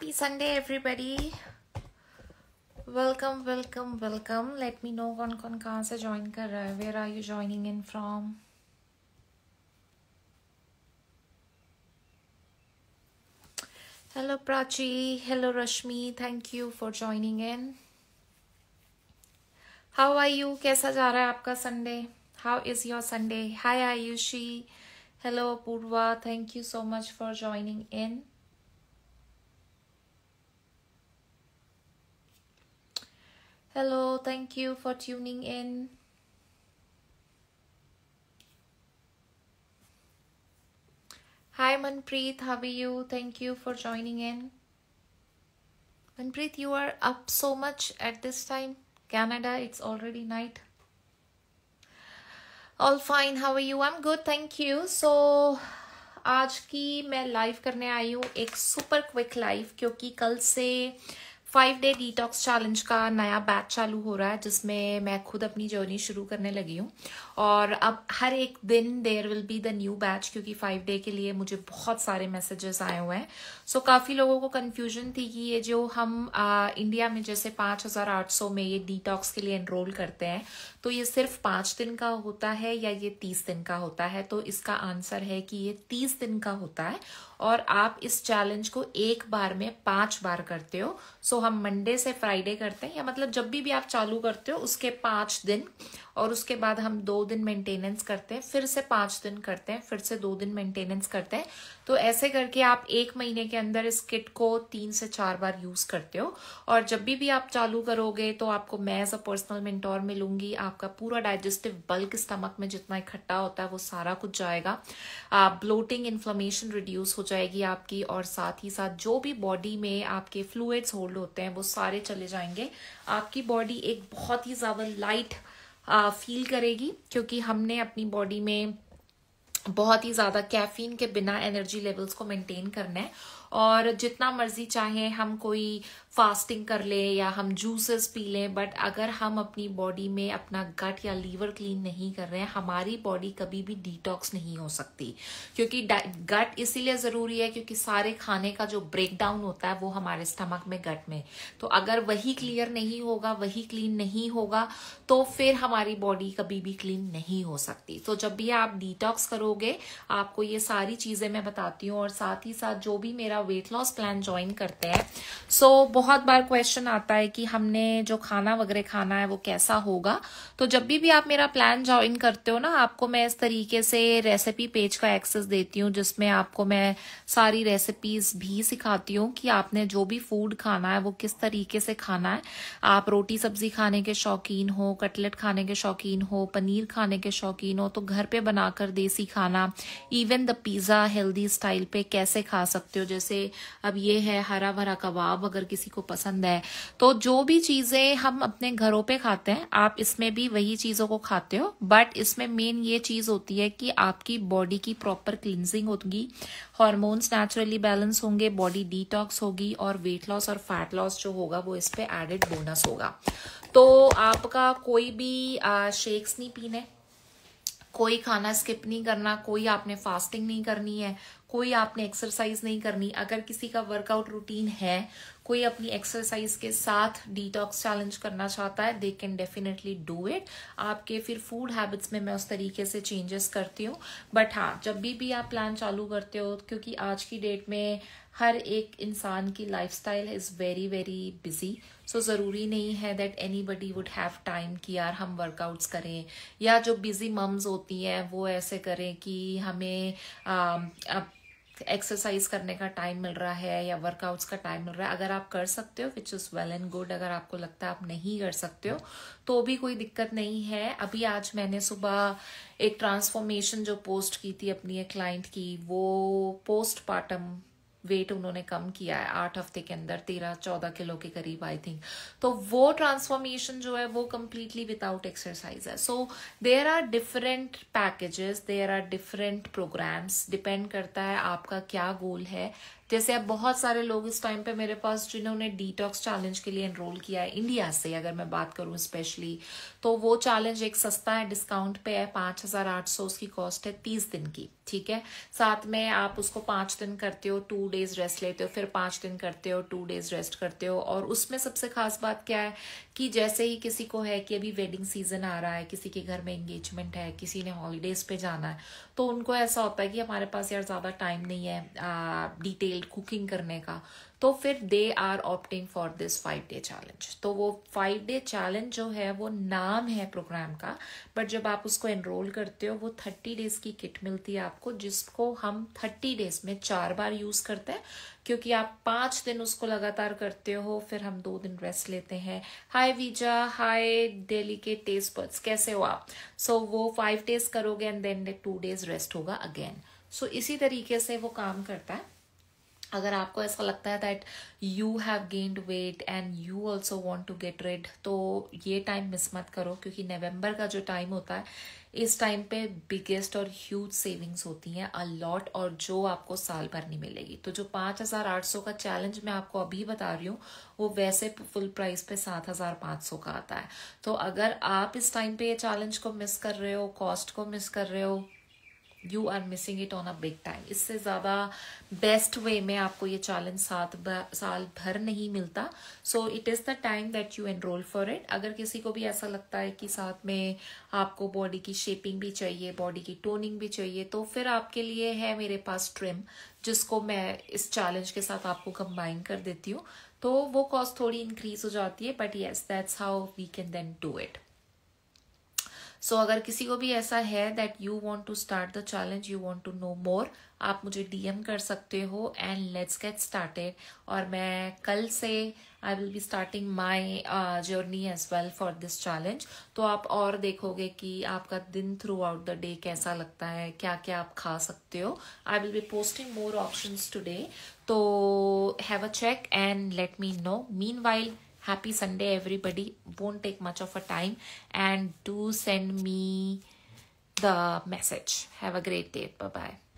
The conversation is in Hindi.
happy Sunday, everybody. Welcome, welcome, welcome. Let me know kon kon kahan se join kar raha hai Where are you joining in from? Hello, Prachi. Hello, Rashmi. Thank you for joining in. How are you? kaisa ja raha hai aapka Sunday? How is your Sunday? Hi, Ayushi. Hello, Purva. Thank you so much for joining in. Hello, thank you for tuning in. Hi Manpreet, how are you? Thank you for joining in. Manpreet, you are up so much at this time. Canada, it's already night. All fine, how are you? I'm good, thank you. So, today I'm live. करने आई हूँ एक super five day detox challenge का नया बैच चालू हो रहा है जिसमें मैं खुद अपनी जर्नी शुरू करने लगी हूँ और अब हर एक दिन there will be the new batch क्योंकि फाइव डे के लिए मुझे बहुत सारे मैसेजेस आए हुए हैं सो so, काफ़ी लोगों को कन्फ्यूजन थी कि ये जो हम आ, इंडिया में जैसे पाँच हज़ार आठ सौ में ये डिटॉक्स के लिए एनरोल करते हैं तो ये सिर्फ पाँच दिन का होता है या ये तीस दिन का होता है तो इसका आंसर है कि ये तीस दिन का होता है और आप इस चैलेंज को एक बार में पांच बार करते हो सो हम मंडे से फ्राइडे करते हैं या मतलब जब भी, भी आप चालू करते हो उसके पांच दिन और उसके बाद हम दो दिन मेंटेनेंस करते हैं फिर से पाँच दिन करते हैं फिर से दो दिन मेंटेनेंस करते हैं तो ऐसे करके आप एक महीने के अंदर इस किट को तीन से चार बार यूज़ करते हो और जब भी भी आप चालू करोगे तो आपको मैं एज अ पर्सनल मिनटोर मिलूंगी आपका पूरा डाइजेस्टिव बल्क स्टमक में जितना इकट्ठा होता है वो सारा कुछ जाएगा ब्लोटिंग इन्फ्लोमेशन रिड्यूस हो जाएगी आपकी और साथ ही साथ जो भी बॉडी में आपके फ्लूड्स होल्ड होते हैं वो सारे चले जाएंगे आपकी बॉडी एक बहुत ही ज़्यादा लाइट फील करेगी क्योंकि हमने अपनी बॉडी में बहुत ही ज़्यादा कैफीन के बिना एनर्जी लेवल्स को मेंटेन करना है और जितना मर्जी चाहे हम कोई फास्टिंग कर ले या हम जूसेस पी लें बट अगर हम अपनी बॉडी में अपना गट या लीवर क्लीन नहीं कर रहे हैं हमारी बॉडी कभी भी डिटॉक्स नहीं हो सकती क्योंकि गट इसीलिए ज़रूरी है क्योंकि सारे खाने का जो ब्रेक डाउन होता है वो हमारे स्टमक में गट में तो अगर वही क्लियर नहीं होगा वही क्लीन नहीं होगा तो फिर हमारी बॉडी कभी भी क्लीन नहीं हो सकती तो जब भी आप डिटॉक्स करोगे आपको ये सारी चीज़ें मैं बताती हूँ और साथ ही साथ जो भी मेरा या वेट लॉस प्लान ज्वाइन करते हैं सो so, बहुत बार क्वेश्चन आता है कि हमने जो खाना वगैरह खाना है वो कैसा होगा तो जब भी भी आप मेरा प्लान ज्वाइन करते हो ना आपको मैं इस तरीके से रेसिपी पेज का एक्सेस देती हूँ जिसमें आपको मैं सारी रेसिपीज भी सिखाती हूँ कि आपने जो भी फूड खाना है वो किस तरीके से खाना है आप रोटी सब्जी खाने के शौकीन हो कटलेट खाने के शौकीन हो पनीर खाने के शौकीन हो तो घर पे बनाकर देसी खाना even the pizza healthy style पे कैसे खा सकते हो जैसे जैसे अब ये है हरा भरा कबाब अगर किसी को पसंद है तो जो भी चीज़ें हम अपने घरों पे खाते हैं आप इसमें भी वही चीज़ों को खाते हो बट इसमें मेन ये चीज़ होती है कि आपकी बॉडी की प्रॉपर क्लिनजिंग होगी हॉर्मोन्स नेचुरली बैलेंस होंगे बॉडी डिटॉक्स होगी और वेट लॉस और फैट लॉस जो होगा वो इस पर एडेड बोनस होगा तो आपका कोई भी शेक्स नहीं पीने कोई खाना स्किप नहीं करना कोई आपने फास्टिंग नहीं करनी है कोई आपने एक्सरसाइज नहीं करनी अगर किसी का वर्कआउट रूटीन है कोई अपनी एक्सरसाइज के साथ डिटॉक्स चैलेंज करना चाहता है they can definitely do it आपके फिर फूड हैबिट्स में मैं उस तरीके से चेंजेस करती हूँ बट हाँ जब भी भी आप प्लान चालू करते हो क्योंकि आज की डेट में हर एक इंसान की life style is very very busy so ज़रूरी नहीं है that anybody would have time कि यार हम वर्कआउट्स करें या जो बिज़ी मम्स होती हैं वो ऐसे करें कि हमें आ, um, एक्सरसाइज करने का टाइम मिल रहा है या वर्कआउट्स का टाइम मिल रहा है अगर आप कर सकते हो which is well and good अगर आपको लगता है आप नहीं कर सकते हो तो भी कोई दिक्कत नहीं है अभी आज मैंने सुबह एक ट्रांसफॉर्मेशन जो पोस्ट की थी अपनी एक क्लाइंट की वो पोस्ट पार्टम वेट उन्होंने कम किया है आठ हफ्ते के अंदर तेरह चौदह किलो के करीब आई थिंक तो वो ट्रांसफॉर्मेशन जो है वो कम्प्लीटली विदाउट एक्सरसाइज है so there are different packages there are different programmes depend करता है आपका क्या गोल है जैसे अब बहुत सारे लोग इस टाइम पे मेरे पास जिन्होंने डिटॉक्स चैलेंज के लिए एनरोल किया है इंडिया से अगर मैं बात करूँ स्पेशली तो वो चैलेंज एक सस्ता है डिस्काउंट पे है पाँच हज़ार आठ सौ उसकी कॉस्ट है तीस दिन की ठीक है साथ में आप उसको पाँच दिन करते हो टू डेज रेस्ट लेते हो फिर पाँच दिन करते हो टू डेज रेस्ट करते हो और उसमें सबसे खास बात क्या है कि जैसे ही किसी को है कि अभी वेडिंग सीजन आ रहा है किसी के घर में एंगेजमेंट है किसी ने हॉलीडेज पे जाना है तो उनको ऐसा होता है कि हमारे पास यार ज़्यादा टाइम नहीं है डिटेल स्टाइल कुकिंग करने का तो फिर they are opting for this five day challenge तो वो फाइव डे चैलेंज जो है वो नाम है प्रोग्राम का बट जब आप उसको एनरोल करते हो वो थर्टी डेज की किट मिलती है आपको जिसको हम थर्टी डेज में चार बार यूज करते हैं क्योंकि आप पांच दिन उसको लगातार करते हो फिर हम दो दिन रेस्ट लेते हैं हाय वीजा हाय डेली के टेस्ट बर्ड्स कैसे हो आप सो so, वो फाइव डेज करोगे and then two days rest होगा अगेन सो so, इसी तरीके से वो काम करता है अगर आपको ऐसा लगता है that you have gained weight and you also want to get rid तो ये टाइम मिस मत करो क्योंकि नवम्बर का जो टाइम होता है इस टाइम पे बिगेस्ट और ह्यूज सेविंग्स होती हैं अलॉट और जो आपको साल भर नहीं मिलेगी तो जो पाँच हज़ार आठ सौ का चैलेंज मैं आपको अभी बता रही हूँ वो वैसे फुल प्राइस पे सात हज़ार पाँच सौ का आता है तो अगर आप इस टाइम पे ये चैलेंज को मिस कर रहे हो कॉस्ट को मिस कर रहे हो you are missing it on a big time इससे ज़्यादा बेस्ट वे में आपको ये चैलेंज सात साल भर नहीं मिलता so it is the time that you enrol for it अगर किसी को भी ऐसा लगता है कि साथ में आपको बॉडी की शेपिंग भी चाहिए बॉडी की टोनिंग भी चाहिए तो फिर आपके लिए है मेरे पास ट्रिम जिसको मैं इस चैलेंज के साथ आपको कंबाइन कर देती हूँ तो वो कॉस्ट थोड़ी इंक्रीज हो जाती है but yes that's how we can then do it so so, अगर किसी को भी ऐसा है that you want to start the challenge you want to know more आप मुझे डीएम कर सकते हो एंड लेट्स गेट स्टार्टेड और मैं कल से I will be starting my journey as well for this challenge तो आप और देखोगे कि आपका दिन थ्रू आउट द डे कैसा लगता है क्या क्या आप खा सकते हो I will be posting more options today तो have a check and let me know meanwhile happy sunday everybody won't take much of a time and do send me the message have a great day bye bye